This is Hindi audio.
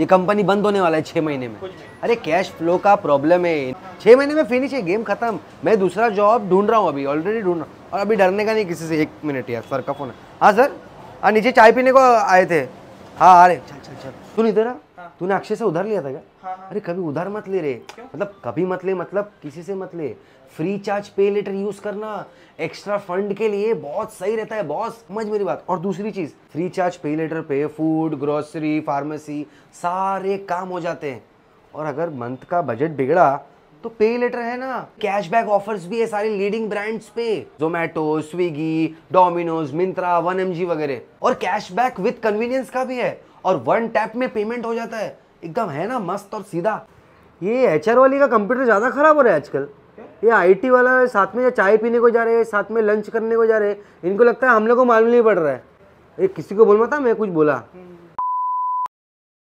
ये कंपनी बंद होने वाला है छः महीने में अरे कैश फ्लो का प्रॉब्लम है छः महीने में फिनिश है गेम खत्म मैं दूसरा जॉब ढूंढ रहा हूँ अभी ऑलरेडी ढूंढ रहा हूँ और अभी डरने का नहीं किसी से एक मिनट यार सर का फ़ोन है हाँ सर हाँ नीचे चाय पीने को आए थे हाँ अरे चल चल चल तूने इधर हाँ। तूने अक्षय से उधार लिया था क्या हाँ, हाँ। अरे कभी उधार मत ले रे मतलब कभी मत ले मतलब किसी से मत ले Freecharge pay later use करना एक्स्ट्रा फंड के लिए बहुत सही रहता है बॉस समझ मेरी बात और दूसरी चीज फ्री चार्ज पे लेटर पे फूड ग्रोसरी फार्मेसी सारे काम हो जाते हैं और अगर मंथ का बजट बिगड़ा तो पे लेटर है ना कैशबैक ऑफर्स भी है सारे लीडिंग ब्रांड्स पे Zomato Swiggy Domino's Myntra one M वगैरह और कैशबैक विद कन्वीनियंस का भी है और वन टैप में पेमेंट हो जाता है एकदम है ना मस्त और सीधा ये एच वाली का कंप्यूटर ज़्यादा ख़राब हो रहा है आजकल ये आईटी वाला साथ में चाय पीने को जा रहे हैं साथ में लंच करने को जा रहे हैं इनको लगता है हम लोग को मालूम नहीं पड़ रहा है ये किसी को बोल मत हाँ, मैं कुछ बोला